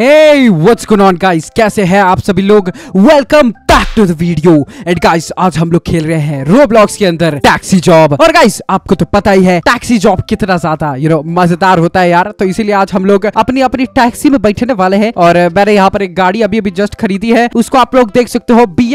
Hey what's going on guys कैसे हैं आप सभी लोग welcome back to the video and guys आज हम लोग खेल रहे हैं रोब्लॉक्स के अंदर टैक्सी जॉब और गाइस आपको तो पता ही है टैक्सी जॉब कितना ज्यादा यू नो मजेदार होता है यार तो इसीलिए आज हम लोग अपनी अपनी टैक्सी में बैठने वाले हैं और मैंने यहाँ पर एक गाड़ी अभी अभी जस्ट खरीदी है उसको आप लोग देख सकते हो बी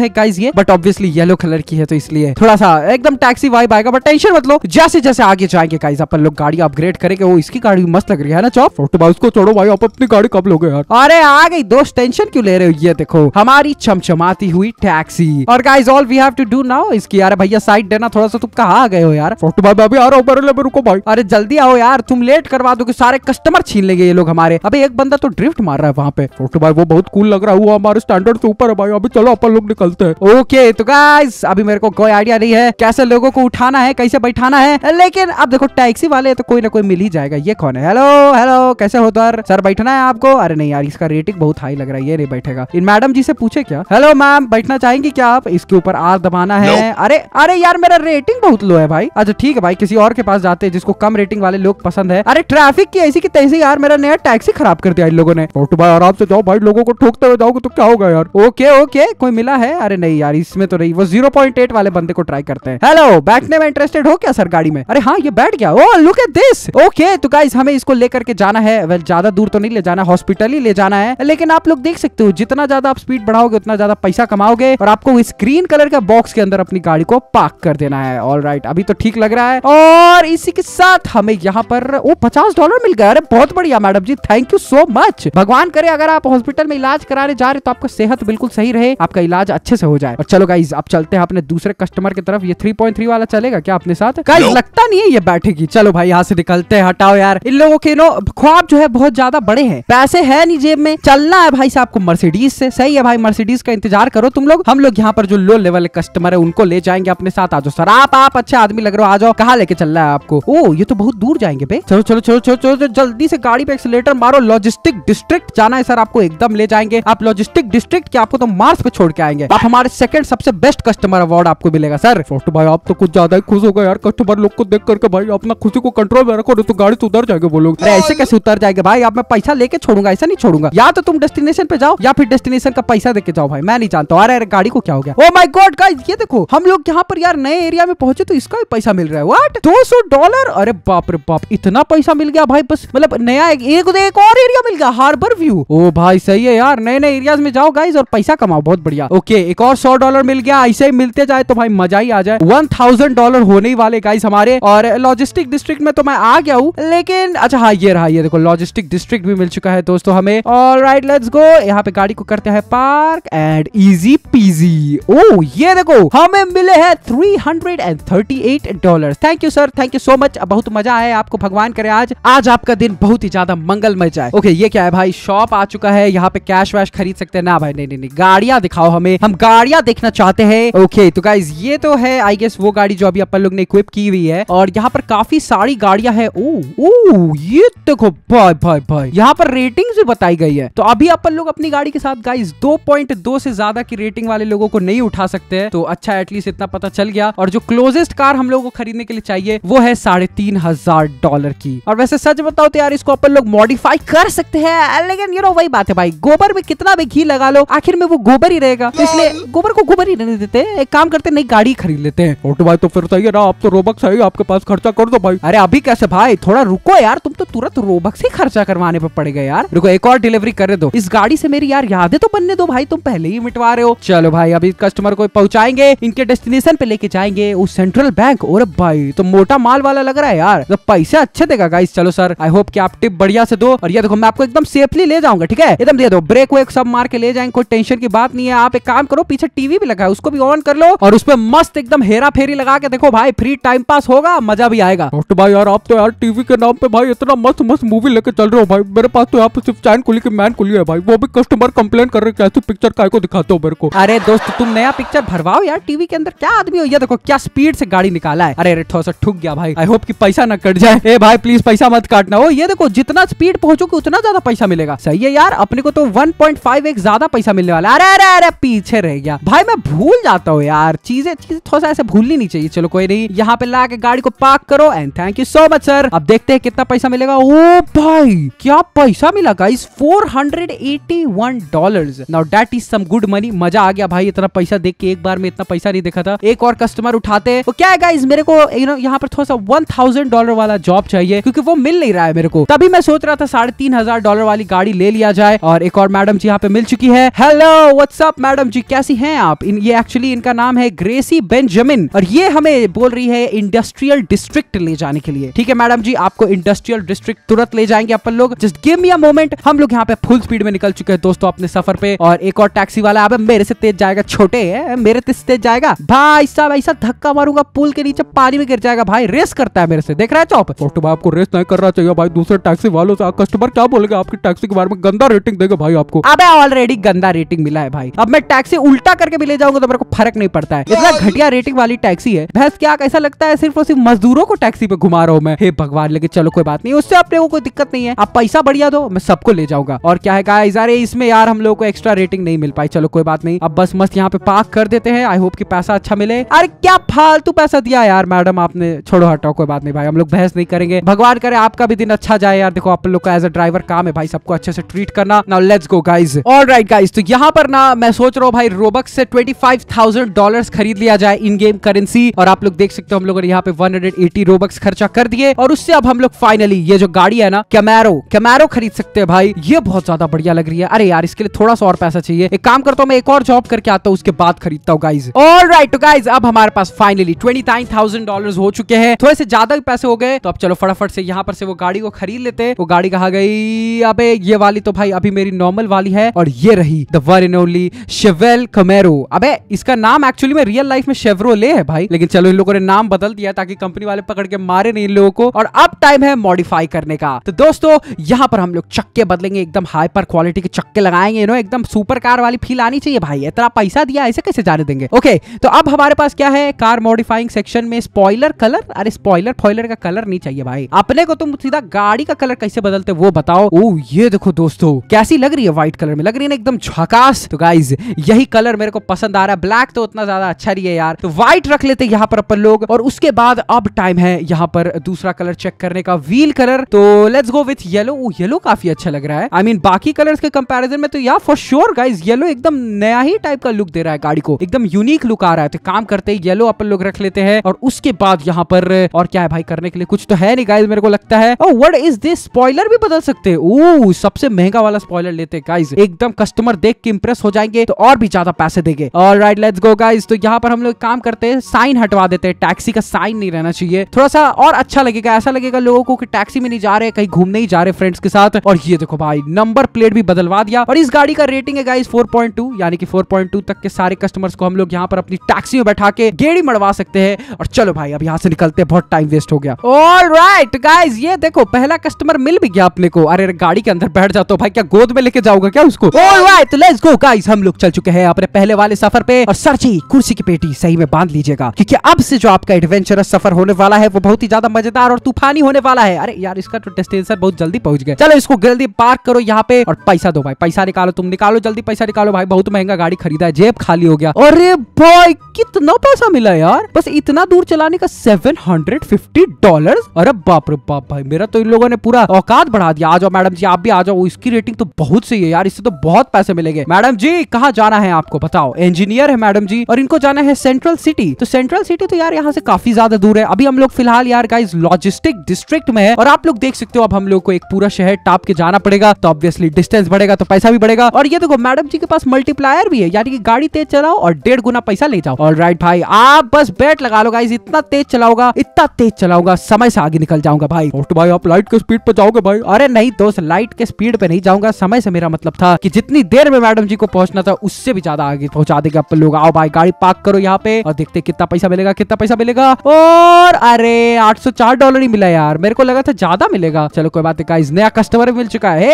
है गाइज ये बट ऑब्वियसली येलो कलर की है तो इसलिए थोड़ा सा एकदम टैक्सी वाइब आएगा बट टेंशन मत लो जैसे जैसे आगे जाएंगे गाइज अपन लोग गाड़ी अपग्रेड करेंगे वो इसकी गाड़ी मस्त लग रही है ना चौप छोटो उसको छोड़ो भाई आप अपनी गाड़ी कब लोगे यार अरे आ गई दोस्त टेंशन क्यों ले रहे हो ये देखो हमारी चमचम चमाती हुई टैक्सी और guys all we have to do now इसकी यार भैया साइड देना थोड़ा सा तुम कहा आ गए हो यार फोटो भाई अभी आ रहा हूँ रुको भाई अरे जल्दी आओ यार तुम लेट करवा दोगे सारे कस्टमर छीन लेंगे ये लोग हमारे अभी एक बंदा तो ड्रिफ्ट मार रहा है वहाँ पे फोटो भाई वो बहुत कूल लग रहा हुआ हमारे स्टैंडर्ड से ऊपर है भाई अभी चलो अपन लोग निकलते हैं ओके तो गाइज अभी मेरे को कोई आइडिया नहीं है कैसे लोगों को उठाना है कैसे बैठाना है लेकिन अब देखो टैक्सी वाले तो कोई ना कोई मिल ही जाएगा ये कौन है हेलो हेलो कैसे हो सर बैठना है आपको अरे नहीं यार इसका रेटिंग बहुत हाई लग रहा है ये नहीं बैठेगा इन मैडम जी से पूछे क्या हेलो हेलो मैम बैठना चाहेंगी क्या आप इसके ऊपर आर दबाना है no. अरे अरे यार मेरा रेटिंग बहुत लो है भाई अच्छा ठीक है भाई किसी और के पास जाते हैं जिसको कम रेटिंग वाले लोग पसंद है अरे ट्रैफिक की ऐसी की तैसी यार मेरा नया टैक्सी खराब कर दिया इन लोगों ने फोटो भाई आराम से जाओ भाई लोगों को ठोकते हुए जाओगे तो क्या होगा यार ओके ओके कोई मिला है अरे नहीं यार इसमें तो नहीं वो जीरो वाले बंदे को ट्राई करते हैं हेलो बैठने में इंटरेस्टेड हो क्या सर गाड़ी में अरे हाँ ये बैठ गया oh look at this okay तो गाइस हमें इसको लेकर के जाना है ज्यादा दूर तो नहीं ले जाना हॉस्पिटल ही ले जाना है लेकिन आप लोग देख सकते हो जितना ज्यादा आप स्पीड बढ़ाओगे उतना ज्यादा ज्यादा पैसा कमाओगे और आपको इस ग्रीन कलर के बॉक्स के अंदर अपनी गाड़ी को पार्क कर देना है ऑल राइट अभी तो ठीक लग रहा है और इसी के साथ हमें यहाँ पर वो पचास डॉलर मिल गया अरे बहुत बढ़िया madam ji thank you so much भगवान करे अगर आप हॉस्पिटल में इलाज कराने जा रहे तो आपका सेहत बिल्कुल सही रहे आपका इलाज अच्छे से हो जाए और चलो गाइज आप चलते हैं अपने दूसरे कस्टमर की तरफ ये थ्री वाला चलेगा क्या अपने साथ गाइज लगता पता नहीं है ये बैठेगी चलो भाई यहाँ से निकलते हैं हटाओ यार इन लोगों के नो ख्वाब जो है बहुत ज्यादा बड़े हैं पैसे है नहीं जेब में चलना है भाई साहब को मर्सिडीज से सही है भाई मर्सिडीज का इंतजार करो तुम लोग हम लोग यहाँ पर जो लो लेवल कस्टमर है उनको ले जाएंगे अपने साथ आ जाओ सर आप आप अच्छे आदमी लग रहे हो आ जाओ कहा लेके चल रहा है आपको ओ ये तो बहुत दूर जाएंगे भाई चलो चलो चलो चलो चलो जल्दी से गाड़ी पे एक्सीटर मारो लॉजिस्टिक डिस्ट्रिक्ट जाना है सर आपको एकदम ले जाएंगे आप लॉजिस्टिक डिस्ट्रिक्ट के आपको तो मार्स पे छोड़ के आएंगे आप हमारे सेकंड सबसे बेस्ट कस्टमर अवार्ड आपको मिलेगा सर भाई आप तो कुछ ज्यादा ही खुश हो गए यार कस्टमर लोग को देख करके भाई अपना खुशी को कंट्रोल में रखो तो गाड़ी तो उतर जाएगा बोलोग ऐसे कैसे उतर जाएगा भाई आप मैं पैसा लेके छोड़ूंगा ऐसा नहीं छोड़ूंगा या तो तुम डेस्टिनेशन पे जाओ या फिर डेस्टिनेशन का पैसा देके जाओ भाई मैं नहीं जानता अरे अरे गाड़ी को क्या हो गया ओ माई गॉड गाइज ये देखो हम लोग यहाँ पर यार नए एरिया में पहुंचे तो इसका भी पैसा मिल रहा है वाट दो डॉलर अरे बाप रे बाप इतना पैसा मिल गया भाई बस मतलब नया एक, एक, एक और एरिया मिल गया हार्बर व्यू ओ भाई सही है यार नए नए एरियाज में जाओ गाइज और पैसा कमाओ बहुत बढ़िया ओके एक और सौ डॉलर मिल गया ऐसे ही मिलते जाए तो भाई मजा ही आ जाए वन थाउजेंड डॉलर होने ही वाले गाइज हमारे और लॉजिस्टिक डिस्ट्रिक्ट में तो मैं आ गया हूँ लेकिन अच्छा हाँ ये रहा ये देखो लॉजिस्टिक डिस्ट्रिक्ट भी मिल चुका है दोस्तों हमें और राइट लेट्स गो यहाँ पे गाड़ी को करते हैं park and easy peasy oh ये देखो हमें मिले हैं three hundred and thirty eight dollar thank you sir thank you so much बहुत मजा आया आपको भगवान करे आज आज आपका दिन बहुत ही ज्यादा मंगलमय जाए ओके ये क्या है भाई शॉप आ चुका है यहाँ पे कैश वैश खरीद सकते हैं ना भाई नहीं नहीं नहीं गाड़िया दिखाओ हमें हम गाड़िया देखना चाहते हैं ओके तो गाइज ये तो है आई गेस वो गाड़ी जो अभी अपन लोग ने इक्विप की हुई है और यहाँ पर काफी सारी गाड़ियां है ओ ओ ये देखो भाई भाई भाई यहाँ पर रेटिंग भी बताई गई है तो अभी अपन लोग अपनी गाड़ी के साथ गाइस दो पॉइंट दो से ज्यादा की रेटिंग वाले लोगों को नहीं उठा सकते हैं तो अच्छा एटलीस्ट इतना पता चल गया और जो क्लोजेस्ट कार हम लोगों को खरीदने के लिए चाहिए वो है साढ़े तीन हजार डॉलर की और वैसे सच बताओ तो यार इसको अपन लोग मॉडिफाई कर सकते हैं लेकिन यू नो वही बात है भाई गोबर में कितना भी घी लगा लो आखिर में वो गोबर ही रहेगा तो इसलिए गोबर को गोबर ही रहने देते एक काम करते नई गाड़ी खरीद लेते हैं तो भाई तो फिर सही है ना आप तो रोबक सही आपके के पास खर्चा कर दो भाई अरे अभी कैसे भाई थोड़ा रुको यार तुम तो तुरंत रोबक से खर्चा करवाने पर पड़ गए यार रुको एक और डिलीवरी कर दो इस गाड़ी से मेरी यार यादें तो बनने दो भाई तुम पहले ही मिटवा रहे हो चलो भाई अभी कस्टमर को पहुंचाएंगे इनके डेस्टिनेशन पे लेके जाएंगे उस सेंट्रल बैंक और भाई तो मोटा माल वाला लग रहा है यार तो पैसे अच्छे देगा गाइस चलो सर आई होप की आप टिप बढ़िया से दो और ये देखो मैं आपको एकदम सेफली ले जाऊंगा ठीक है एकदम दे दो ब्रेक वेक सब मार के ले जाएंगे कोई टेंशन की बात नहीं है आप एक काम करो पीछे टीवी भी लगा है उसको भी ऑन कर लो और उसमें मस्त एकदम हेरा फेरी लगा के देखो भाई फ्री टाइम पास होगा क्या मजा भी आएगा तो भाई यार आप तो यार टीवी के नाम पे भाई इतना मस्त मस्त मूवी लेके चल रहे हो भाई मेरे पास तो यहाँ पे सिर्फ चैन खुली की मैन खुली है भाई वो भी कस्टमर कंप्लेन कर रहे कैसे पिक्चर का को दिखाते हो मेरे को अरे दोस्त तुम नया पिक्चर भरवाओ यार टीवी के अंदर क्या आदमी हो ये देखो क्या स्पीड से गाड़ी निकाला है अरे अरे थोड़ा सा ठुक गया भाई आई होप की पैसा ना कट जाए ए भाई प्लीज पैसा मत काटना हो ये देखो जितना स्पीड पहुंचोगे उतना ज्यादा पैसा मिलेगा सही है यार अपने को तो वन पॉइंट फाइव एक ज्यादा पैसा मिलने वाला अरे अरे अरे पीछे रह गया भाई मैं भूल जाता हूँ यार चीजें चीजें थोड़ा सा ऐसे भूलनी नहीं चाहिए चलो कोई नहीं यहाँ पे ला के गाड़ी गाड़ी को पार्क करो and thank you so much sir अब देखते हैं कितना पैसा मिलेगा ओ भाई क्या पैसा मिला guys 481 dollars now that is some good money मजा आ गया भाई इतना पैसा देख के एक बार में इतना पैसा नहीं देखा था एक और कस्टमर उठाते तो क्या है गाइस मेरे को यू नो यहाँ पर थोड़ा सा वन थाउजेंड डॉलर वाला जॉब चाहिए क्योंकि वो मिल नहीं रहा है मेरे को तभी मैं सोच रहा था साढ़े तीन हजार डॉलर वाली गाड़ी ले लिया जाए और एक और मैडम जी यहाँ पे मिल चुकी है हेलो व्हाट्सअप मैडम जी कैसी हैं आप इन, ये एक्चुअली इनका नाम है ग्रेसी बेंजामिन और ये हमें बोल रही है इंडस्ट्री इंडस्ट्रियल डिस्ट्रिक्ट ले जाने के लिए ठीक है मैडम जी आपको इंडस्ट्रियल डिस्ट्रिक्ट तुरंत ले जाएंगे अपन लोग just give me a moment हम लोग यहाँ पे फुल स्पीड में निकल चुके हैं दोस्तों अपने सफर पे और एक और टैक्सी वाला अब मेरे से तेज जाएगा छोटे है मेरे से तेज जाएगा भाई साहब ऐसा धक्का मारूंगा पुल के नीचे पानी में गिर जाएगा भाई रेस करता है मेरे से देख रहा है चौप तो आपको रेस नहीं करना चाहिए भाई दूसरे टैक्सी वालों से कस्टमर क्या बोलेगा आपकी टैक्सी के बारे में गंदा रेटिंग देगा भाई आपको अब ऑलरेडी गंदा रेटिंग मिला है भाई अब मैं टैक्सी उल्टा करके भी ले जाऊंगा तो मेरे को फर्क नहीं पड़ता है इतना घटिया रेटिंग वाली टैक्सी है भैंस क्या कैसा लगता है सिर्फ और सिर्फ मजदूरों को टैक्सी पे घुमा रहा हूँ मैं हे भगवान लेकिन चलो कोई बात नहीं उससे अपने लोगों को दिक्कत नहीं है आप पैसा बढ़िया दो मैं सबको ले जाऊंगा और क्या है गाइस अरे इसमें यार हम लोग को एक्स्ट्रा रेटिंग नहीं मिल पाई चलो कोई बात नहीं अब बस मस्त यहाँ पे पार्क कर देते हैं आई होप की पैसा अच्छा मिले अरे क्या फालतू पैसा दिया यार मैडम आपने छोड़ो हटाओ कोई बात नहीं भाई हम लोग बहस नहीं करेंगे भगवान करे आपका भी दिन अच्छा जाए यार देखो आप लोग का एज अ ड्राइवर काम है भाई सबको अच्छे से ट्रीट करना now let's go guys all right guys तो यहाँ पर ना मैं सोच रहा हूँ भाई रोबक से ट्वेंटी फाइव थाउजेंड डॉलर खरीद लिया जाए इन गेम करेंसी और आप लोग देख सकते हो हम लोगों ने यहाँ पे 180 रोबक्स खर्चा कर दिए और उससे अब हम लोग फाइनली ये जो गाड़ी है ना कैमेरो कैमेरो खरीद सकते हैं भाई ये बहुत ज्यादा बढ़िया लग रही है अरे यार इसके लिए थोड़ा सा और पैसा चाहिए एक काम करता हूँ मैं एक और जॉब करके आता हूँ उसके बाद खरीदता हूँ गाइज ऑल राइट गाइज अब हमारे पास finally twenty nine thousand dollar हो चुके हैं थोड़े से ज्यादा पैसे हो गए तो अब चलो फटाफट से यहाँ पर से वो गाड़ी को खरीद लेते वो गाड़ी कहा गई अब ये वाली तो भाई अभी मेरी नॉर्मल वाली है और ये रही the one and only Chevelle Camaro अबे इसका नाम एक्चुअली में रियल लाइफ में शेवरो ले है भाई लेकिन चलो इन लोगों ने नाम बदल दिया ताकि ताकि कंपनी वाले पकड़ के मारे नहीं इन लोगों को और अब टाइम है मॉडिफाई करने का तो दोस्तों यहाँ पर हम लोग चक्के बदलेंगे एकदम हाइपर क्वालिटी के चक्के लगाएंगे यू नो एकदम सुपर कार वाली फील आनी चाहिए भाई इतना पैसा दिया ऐसे कैसे जाने देंगे ओके तो अब हमारे पास क्या है कार मॉडिफाइंग सेक्शन में स्पॉइलर कलर अरे स्पॉइलर फॉइलर का कलर नहीं चाहिए भाई अपने को तुम सीधा गाड़ी का कलर कैसे बदलते वो बताओ ओ ये देखो दोस्तों कैसी लग रही है व्हाइट कलर में लग रही है ना एकदम झकास तो गाइज यही कलर मेरे को पसंद आ रहा है ब्लैक तो उतना ज्यादा अच्छा नहीं है यार तो व्हाइट रख लेते यहाँ पर अपन लोग और उसके बाद अब टाइम है यहाँ पर दूसरा कलर चेक करने का व्हील कलर तो let's go with yellow yellow काफी अच्छा लग रहा है आई I मीन mean, बाकी कलर्स के कंपैरिजन में तो यार फॉर श्योर गाइज येलो एकदम नया ही टाइप का लुक दे रहा है गाड़ी को एकदम यूनिक लुक आ रहा है तो काम करते ही येलो अपन लोग रख लेते हैं और उसके बाद यहाँ पर और क्या है भाई करने के लिए कुछ तो है नहीं गाइज मेरे को लगता है और वट इज दिस स्पॉयलर भी बदल सकते हैं सबसे महंगा वाला स्पॉयलर लेते हैं गाइज एकदम कस्टमर देख के इम्प्रेस हो जाएंगे तो और भी ज्यादा पैसे देंगे और राइट लेट्स गो गाइज तो यहाँ पर हम लोग काम करते हैं साइन हटवा देते हैं टैक्सी का साइन नहीं रहना चाहिए थोड़ा सा और अच्छा लगेगा ऐसा लगेगा लोगों को कि टैक्सी में नहीं जा रहे कहीं घूमने ही जा रहे फ्रेंड्स के साथ और ये देखो भाई नंबर प्लेट भी बदलवा दिया और इस गाड़ी का रेटिंग है गाइस 4.2 यानी कि 4.2 तक के सारे कस्टमर्स को हम लोग यहाँ पर अपनी टैक्सी में बैठा के गेड़ी मड़वा सकते हैं और चलो भाई अब यहाँ से निकलते हैं बहुत टाइम वेस्ट हो गया ऑल राइट गाइज ये देखो पहला कस्टमर मिल भी गया अपने को अरे गाड़ी के अंदर बैठ जाता हूँ भाई क्या गोद में लेके जाऊंगा क्या उसको all right let's go guys हम लोग चल चुके हैं अपने पहले वाले सफर पे और सर जी कुर्सी की पेटी सही में बांध लीजिएगा क्योंकि अब से जो आपका एडवेंचरस सफर सफर होने वाला है वो बहुत ही ज्यादा मजेदार और तूफानी होने वाला है अरे यार इसका तो डेस्टिनेशन बहुत जल्दी पहुंच गया चलो इसको जल्दी पार्क करो यहाँ पे और पैसा दो भाई पैसा निकालो तुम निकालो जल्दी पैसा निकालो भाई बहुत महंगा गाड़ी खरीदा है जेब खाली हो गया अरे भाई कितना पैसा मिला यार बस इतना दूर चलाने का सेवन हंड्रेड फिफ्टी डॉलर अरे बाप रे बाप भाई मेरा तो इन लोगों ने पूरा औकात बढ़ा दिया आ जाओ मैडम जी आप भी आ जाओ इसकी रेटिंग तो बहुत सही है यार इससे तो बहुत पैसे मिलेंगे मैडम जी कहाँ जाना है आपको बताओ इंजीनियर है मैडम जी और इनको जाना है सेंट्रल सिटी तो सेंट्रल सिटी तो यार यहाँ से काफी ज्यादा दूर है अभी हम लोग फिलहाल यार गाइज लॉजिस्टिक डिस्ट्रिक्ट में है और आप लोग देख सकते हो अब हम लोग को एक पूरा शहर टाप के जाना पड़ेगा तो ऑब्वियसली डिस्टेंस बढ़ेगा तो पैसा भी बढ़ेगा और ये देखो मैडम जी के पास मल्टीप्लायर भी है यानी कि गाड़ी तेज चलाओ और डेढ़ गुना पैसा ले जाओ और राइट भाई आप बस बैट लगा लो गाइज इतना तेज चलाओगा इतना तेज चलाओगा समय से आगे निकल जाऊंगा भाई तो भाई आप लाइट के स्पीड पे जाओगे भाई अरे नहीं दोस्त लाइट के स्पीड पे नहीं जाऊंगा समय से मेरा मतलब था कि जितनी देर में मैडम जी को पहुंचना था उससे भी ज्यादा आगे पहुंचा देगा आप लोग आओ भाई गाड़ी पार्क करो यहाँ पे और देखते कितना पैसा मिलेगा कितना पैसा मिलेगा ओ और अरे 804 डॉलर ही मिला यार मेरे को लगा था ज्यादा मिलेगा चलो कोई बात नहीं नया कस्टमर मिल चुका है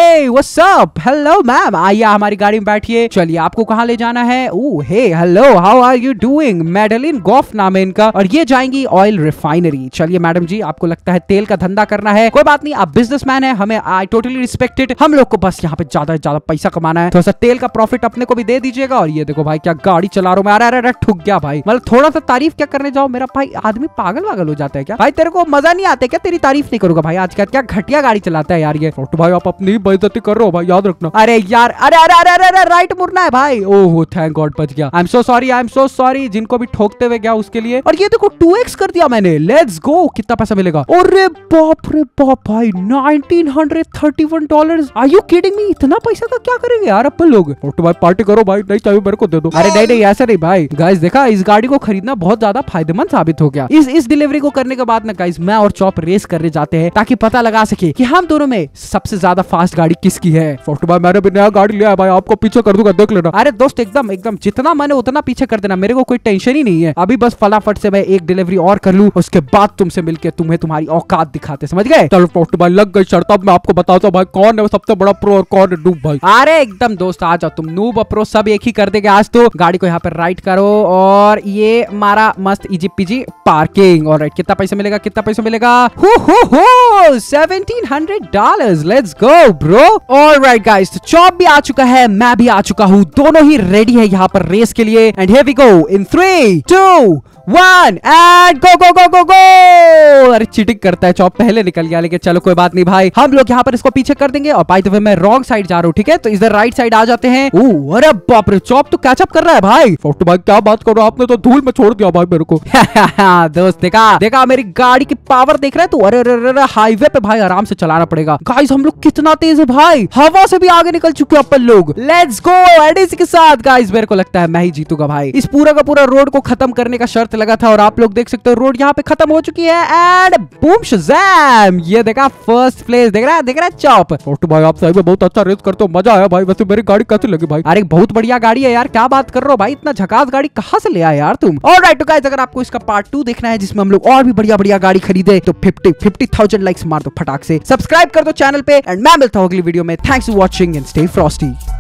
हेलो मैम आइए हमारी गाड़ी में बैठिए चलिए आपको कहाँ ले जाना है hey hello how are you doing Madeline Goff नाम है इनका और ये जाएंगी ऑयल रिफाइनरी चलिए मैडम जी आपको लगता है तेल का धंधा करना है कोई बात नहीं आप मैन है हमें आई टोटली रिस्पेक्टेड हम लोग को बस यहाँ पे ज्यादा ज्यादा पैसा कमाना है थोड़ा सा तेल का प्रॉफिट अपने को भी दे दीजिएगा और ये देखो भाई क्या गाड़ी चला रहा हूँ मैं अरे अरे ठुक गया भाई मतलब थोड़ा सा तारीफ क्या करने जाओ मेरा भाई आदमी पागल पागल वागल हो जाता है क्या भाई तेरे को मजा नहीं आता क्या तेरी तारीफ नहीं करूंगा भाई आज का क्या घटिया गाड़ी चलाता है यार ये छोटू तो भाई आप अपनी बेजती कर रहे हो भाई याद रखना अरे यार अरे अरे अरे अरे, अरे राइट मुड़ना है भाई ओह थैंक गॉड बच गया I am so sorry I am so sorry जिनको भी ठोकते हुए गया उसके लिए और ये देखो टू कर दिया मैंने लेट्स गो कितना पैसा मिलेगा अरे बाप रे बाप भाई nineteen hundred thirty one dollar are you kidding me इतना पैसा का क्या करेंगे यार अपन लोग छोटू तो भाई पार्टी करो भाई नहीं चाहिए मेरे को दे दो अरे नहीं नहीं ऐसा नहीं भाई गाइस देखा इस गाड़ी को खरीदना बहुत ज्यादा फायदेमंद साबित हो गया इस इस डिलीवरी को करने के बाद ना गाइज मैं और चॉप रेस करने जाते हैं ताकि पता लगा सके की हम दोनों में सबसे ज्यादा फास्ट गाड़ी किसकी है भाई मैंने भी नया गाड़ी लिया भाई आपको पीछे कर दूंगा देख लेना अरे दोस्त एकदम एकदम जितना मैंने उतना पीछे कर देना मेरे को कोई टेंशन ही नहीं है अभी बस फटाफट से मैं एक डिलीवरी और कर लू उसके बाद तुमसे मिलकर तुम्हें तुम्हारी औकात दिखाते समझ गए चलो फोटो भाई लग गई शर्त अब मैं आपको बताता हूँ भाई कौन है सबसे बड़ा प्रो और कौन है डूब भाई अरे एकदम दोस्त आ जाओ तुम नूब और प्रो सब एक ही कर देगा आज तो गाड़ी को यहाँ पर राइट करो और ये मारा मस्त इजी पिजी पार्के सेलिंग और कितना पैसा मिलेगा कितना पैसा मिलेगा हो हो हो hundred dollar let's go bro और राइट गाइस चॉप भी आ चुका है मैं भी आ चुका हूँ दोनों ही रेडी है यहाँ पर रेस के लिए and here go in three two one and go go go go go अरे चीटिंग करता है चौप पहले निकल गया लेकिन चलो कोई बात नहीं भाई हम लोग यहाँ पर इसको पीछे कर देंगे और भाई तो मैं रॉन्ग साइड जा रहा हूँ ठीक है तो इधर राइट साइड आ जाते हैं ओ अरे बाप रे चौप तो कैचअप कर रहा है भाई फोटो भाई क्या बात करो आपने तो धूल में छोड़ दिया भाई मेरे को दोस्त देखा देखा मेरी गाड़ी की पावर देख रहे तू अरे अरे हाईवे पे भाई आराम से चलाना पड़ेगा गाइस हम लोग कितना तेज है भाई हवा से भी आगे निकल चुके अपन लोग लेट्स गो एडीसी के साथ गाइस मेरे को लगता है मैं ही जीतूंगा भाई इस पूरा का पूरा रोड को खत्म करने का शर्त लगा था और आप लोग देख सकते हो रोड यहाँ पे खत्म हो चुकी है एंड बूम शजैम ये देखा फर्स्ट प्लेस देख रहा है देख रहा है चौप छोटू तो भाई आप सही में बहुत अच्छा रेस करते हो मजा आया भाई वैसे मेरी गाड़ी कैसी लगी भाई अरे बहुत बढ़िया गाड़ी है यार क्या बात कर रहा हो भाई इतना झकास गाड़ी कहाँ से ले आया यार तुम और राइट टू अगर आपको इसका पार्ट टू देखना है जिसमें हम लोग और भी बढ़िया बढ़िया गाड़ी खरीदे तो फिफ्टी फिफ्टी थाउजेंड लाइक्स मार दो फटाक से सब्सक्राइब कर दो चैनल पे एंड मैं मिलता हूँ अगली वीडियो में thanks for watching and stay Frosty